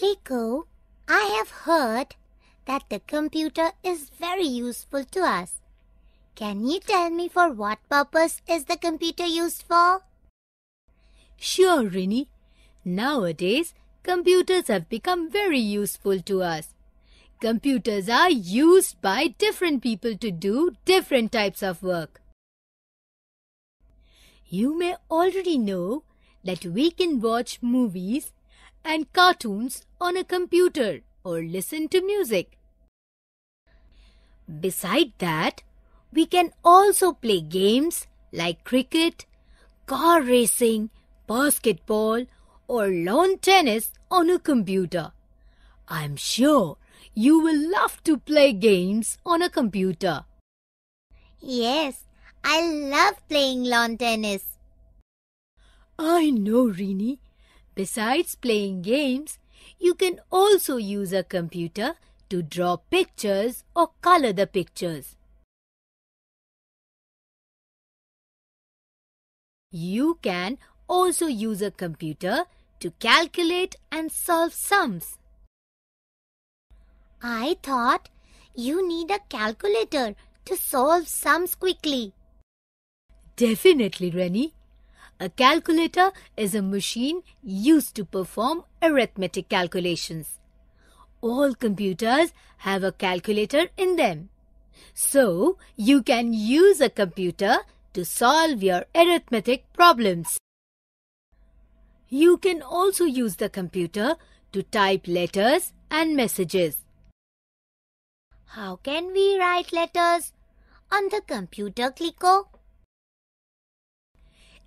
Kiko, I have heard that the computer is very useful to us. Can you tell me for what purpose is the computer used for? Sure, Rini. Nowadays, computers have become very useful to us. Computers are used by different people to do different types of work. You may already know that we can watch movies and cartoons on a computer or listen to music. Beside that, we can also play games like cricket, car racing, basketball, or lawn tennis on a computer. I'm sure you will love to play games on a computer. Yes, I love playing lawn tennis. I know, Rini. Besides playing games, you can also use a computer to draw pictures or color the pictures. You can also use a computer to calculate and solve sums. I thought you need a calculator to solve sums quickly. Definitely, Rennie. A calculator is a machine used to perform arithmetic calculations. All computers have a calculator in them. So, you can use a computer to solve your arithmetic problems. You can also use the computer to type letters and messages. How can we write letters? On the computer, Clico?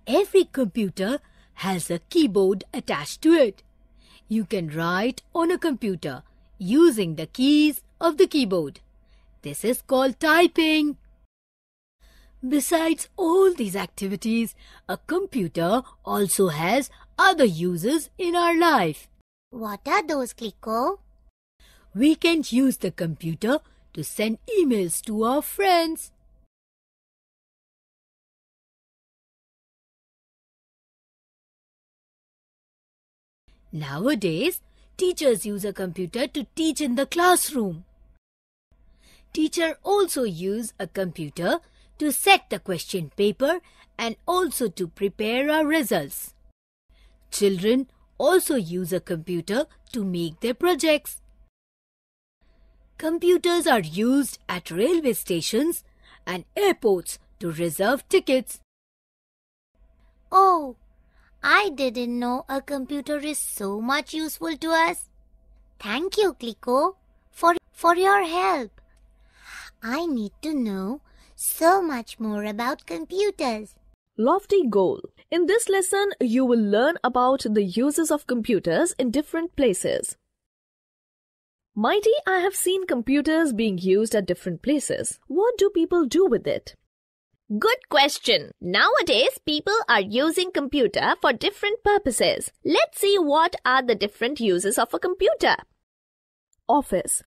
every computer has a keyboard attached to it. You can write on a computer using the keys of the keyboard. This is called typing. Besides all these activities, a computer also has other uses in our life. What are those, Clico? We can use the computer to send emails to our friends. Nowadays, teachers use a computer to teach in the classroom. Teacher also use a computer to set the question paper and also to prepare our results. Children also use a computer to make their projects. Computers are used at railway stations and airports to reserve tickets. Oh, I didn't know a computer is so much useful to us. Thank you, Clico, for, for your help. I need to know so much more about computers. Lofty goal. In this lesson, you will learn about the uses of computers in different places. Mighty, I have seen computers being used at different places. What do people do with it? Good question. Nowadays, people are using computer for different purposes. Let's see what are the different uses of a computer. Office.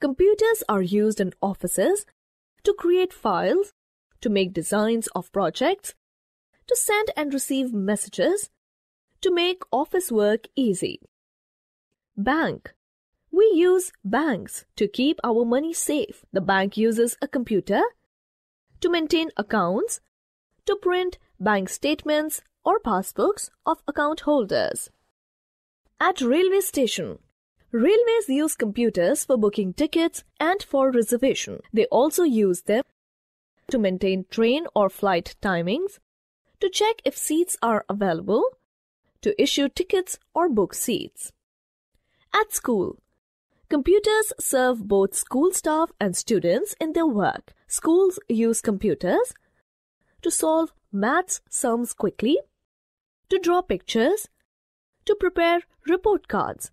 Computers are used in offices to create files, to make designs of projects, to send and receive messages, to make office work easy. Bank. We use banks to keep our money safe. The bank uses a computer to maintain accounts, to print bank statements or passbooks of account holders. At railway station, railways use computers for booking tickets and for reservation. They also use them to maintain train or flight timings, to check if seats are available, to issue tickets or book seats. At school, Computers serve both school staff and students in their work. Schools use computers to solve maths sums quickly, to draw pictures, to prepare report cards,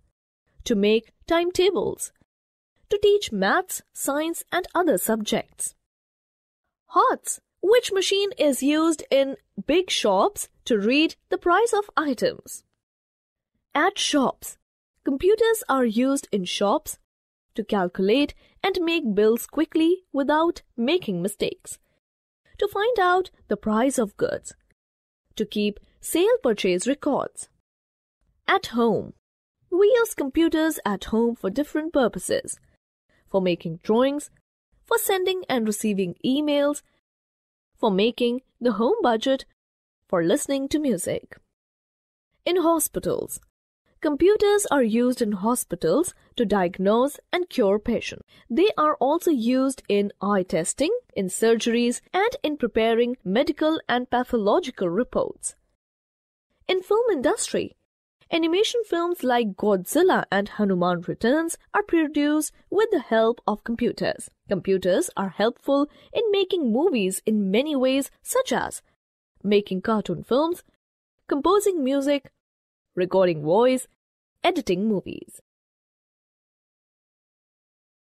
to make timetables, to teach maths, science, and other subjects. HOTS, which machine is used in big shops to read the price of items. At shops, Computers are used in shops to calculate and make bills quickly without making mistakes, to find out the price of goods, to keep sale purchase records. At home, we use computers at home for different purposes for making drawings, for sending and receiving emails, for making the home budget, for listening to music. In hospitals, Computers are used in hospitals to diagnose and cure patients. They are also used in eye testing, in surgeries, and in preparing medical and pathological reports. In film industry, animation films like Godzilla and Hanuman Returns are produced with the help of computers. Computers are helpful in making movies in many ways such as making cartoon films, composing music, recording voice, editing movies.